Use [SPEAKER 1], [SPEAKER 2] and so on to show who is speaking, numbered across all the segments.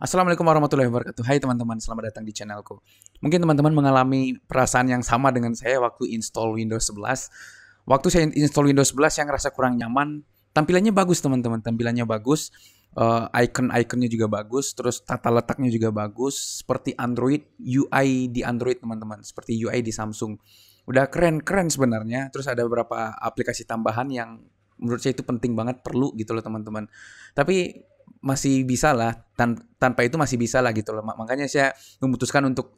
[SPEAKER 1] Assalamualaikum warahmatullahi wabarakatuh. Hai teman-teman, selamat datang di channelku. Mungkin teman-teman mengalami perasaan yang sama dengan saya waktu install Windows 11. Waktu saya install Windows 11 yang rasa kurang nyaman, tampilannya bagus teman-teman, tampilannya bagus. Uh, icon-iconnya juga bagus, terus tata letaknya juga bagus, seperti Android, UI di Android teman-teman, seperti UI di Samsung. Udah keren-keren sebenarnya, terus ada beberapa aplikasi tambahan yang menurut saya itu penting banget perlu gitu loh teman-teman. Tapi masih bisa lah tan tanpa itu masih bisa lah gitu loh makanya saya memutuskan untuk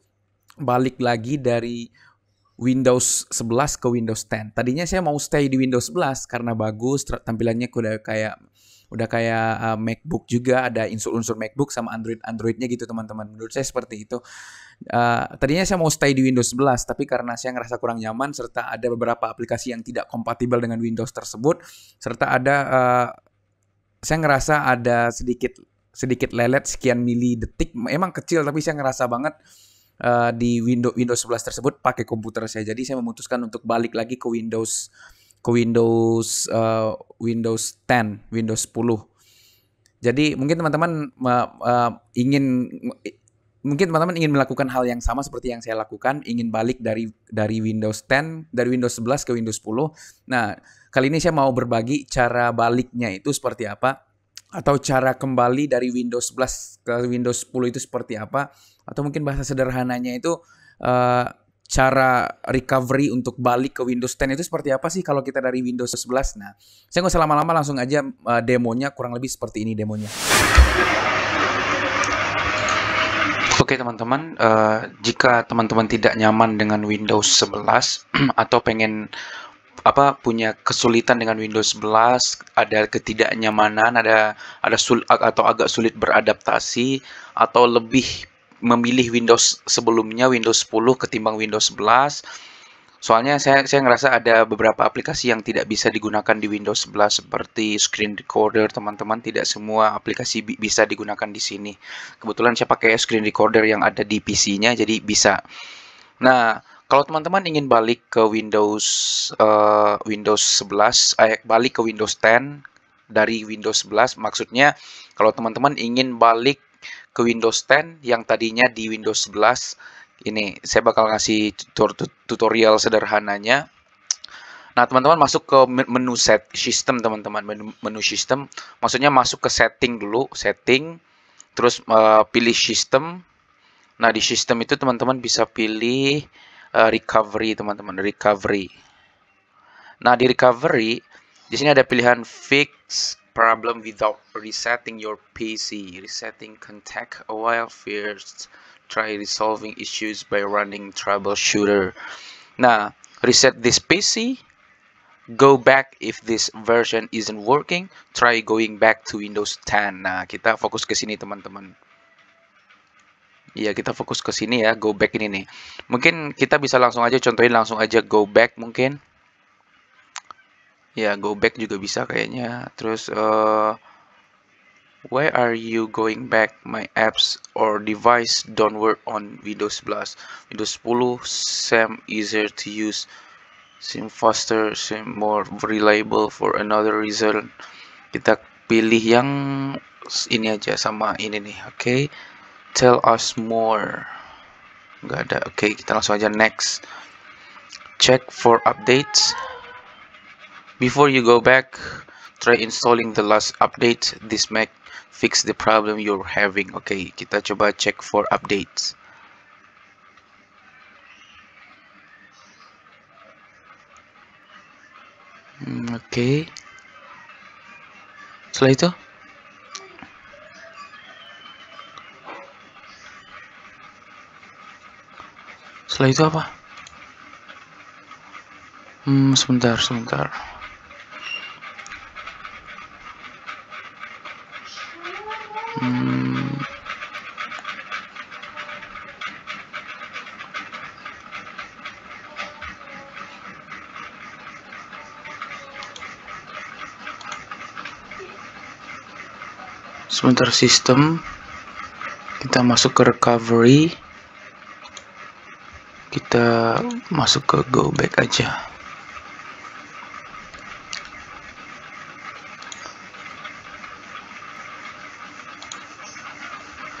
[SPEAKER 1] balik lagi dari Windows 11 ke Windows 10 tadinya saya mau stay di Windows 11 karena bagus tampilannya udah kayak udah kayak uh, MacBook juga ada unsur-unsur MacBook sama Android Androidnya gitu teman-teman menurut saya seperti itu uh, tadinya saya mau stay di Windows 11 tapi karena saya ngerasa kurang nyaman serta ada beberapa aplikasi yang tidak kompatibel dengan Windows tersebut serta ada eh, saya ngerasa ada sedikit sedikit lelet sekian mili detik emang kecil tapi saya ngerasa banget uh, di Windows Windows 11 tersebut pakai komputer saya jadi saya memutuskan untuk balik lagi ke Windows ke Windows uh, Windows 10 Windows 10 jadi mungkin teman-teman uh, uh, ingin mungkin teman-teman ingin melakukan hal yang sama seperti yang saya lakukan, ingin balik dari dari Windows 10, dari Windows 11 ke Windows 10. Nah, kali ini saya mau berbagi cara baliknya itu seperti apa atau cara kembali dari Windows 11 ke Windows 10 itu seperti apa atau mungkin bahasa sederhananya itu uh, cara recovery untuk balik ke Windows 10 itu seperti apa sih kalau kita dari Windows 11. Nah, saya nggak usah lama-lama langsung aja eh, demonya kurang lebih seperti ini demonya. Oke teman-teman, uh, jika teman-teman tidak nyaman dengan Windows 11 atau pengen apa punya kesulitan dengan Windows 11, ada ketidaknyamanan, ada ada sul atau agak sulit beradaptasi atau lebih memilih Windows sebelumnya Windows 10 ketimbang Windows 11 Soalnya saya saya ngerasa ada beberapa aplikasi yang tidak bisa digunakan di Windows 11 seperti screen recorder, teman-teman tidak semua aplikasi bi bisa digunakan di sini. Kebetulan saya pakai screen recorder yang ada di PC-nya jadi bisa. Nah, kalau teman-teman ingin balik ke Windows uh, Windows 11, eh, balik ke Windows 10 dari Windows 11 maksudnya kalau teman-teman ingin balik ke Windows 10 yang tadinya di Windows 11 ini saya bakal ngasih tutorial sederhananya. Nah, teman-teman masuk ke menu set system, teman-teman. Menu, menu system, maksudnya masuk ke setting dulu, setting, terus uh, pilih system. Nah, di system itu teman-teman bisa pilih uh, recovery, teman-teman, recovery. Nah, di recovery, di sini ada pilihan fix problem without resetting your PC, resetting contact a while first try resolving issues by running troubleshooter. Nah, reset this PC, go back if this version isn't working, try going back to Windows 10. Nah, kita fokus ke sini teman-teman. Iya, kita fokus ke sini ya, go back ini nih. Mungkin kita bisa langsung aja contohin langsung aja go back mungkin. Ya, go back juga bisa kayaknya. Terus uh, Why are you going back? My apps or device don't work on Windows Plus. Windows 10 same easier to use, seem faster, seem more reliable for another reason. Kita pilih yang ini aja sama ini nih, oke? Okay? Tell us more. Gak ada. Oke, okay, kita langsung aja next. Check for updates. Before you go back, try installing the last update this might fix the problem you're having okay kita coba check for updates hmm, okay Slater itu itu apa hmm, sebentar sebentar Hmm. Sebentar sistem. Kita masuk ke recovery. Kita masuk ke go back aja.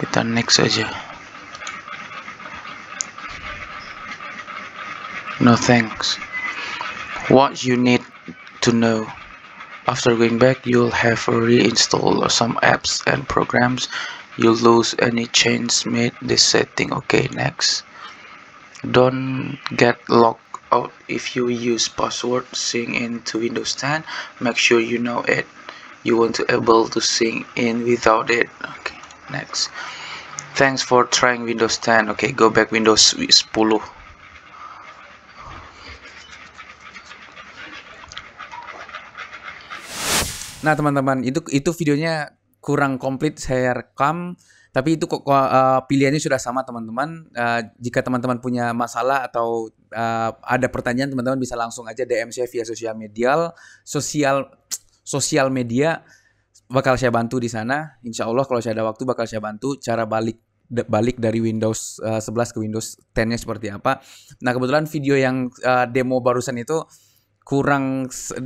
[SPEAKER 1] with next edge no thanks what you need to know after going back you'll have to reinstall some apps and programs you'll lose any change made this setting okay next don't get locked out if you use password sync into windows 10 make sure you know it you want to able to sync in without it okay next thanks for trying Windows 10 okay go back Windows 10 Nah teman-teman itu itu videonya kurang komplit saya rekam tapi itu kok uh, pilihannya sudah sama teman-teman uh, jika teman-teman punya masalah atau uh, ada pertanyaan teman-teman bisa langsung aja DM saya via sosial media sosial sosial media bakal saya bantu di sana. Insya Allah kalau saya ada waktu bakal saya bantu cara balik balik dari Windows uh, eh, 11 ke Windows 10-nya seperti apa. Nah kebetulan video yang eh, demo barusan itu kurang 20%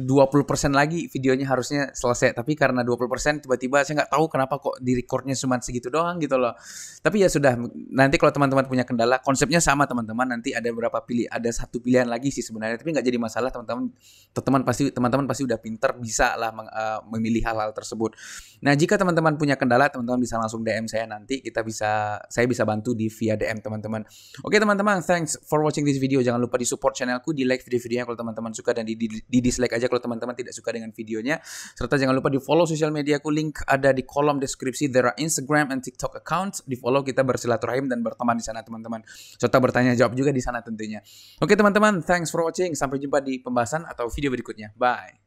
[SPEAKER 1] lagi videonya harusnya selesai tapi karena 20% tiba-tiba saya nggak tahu kenapa kok di recordnya cuma segitu doang gitu loh tapi ya sudah nanti kalau teman-teman punya kendala konsepnya sama teman-teman nanti ada berapa pilih ada satu pilihan lagi sih sebenarnya tapi nggak jadi masalah teman-teman teman teman pasti teman-teman pasti udah pinter bisa lah eh, memilih hal-hal tersebut nah jika teman-teman punya kendala teman-teman bisa langsung DM saya nanti kita bisa saya bisa bantu di via DM teman-teman oke teman-teman thanks for watching this video jangan lupa di support channelku di like video-videonya kalau teman-teman suka dan di, di, di dislike aja kalau teman-teman tidak suka dengan videonya. Serta jangan lupa di follow sosial media aku link ada di kolom deskripsi. There are Instagram and TikTok accounts. Di follow kita bersilaturahim dan berteman di sana teman-teman. Serta bertanya jawab juga di sana tentunya. Oke teman-teman, thanks for watching. Sampai jumpa di pembahasan atau video berikutnya. Bye.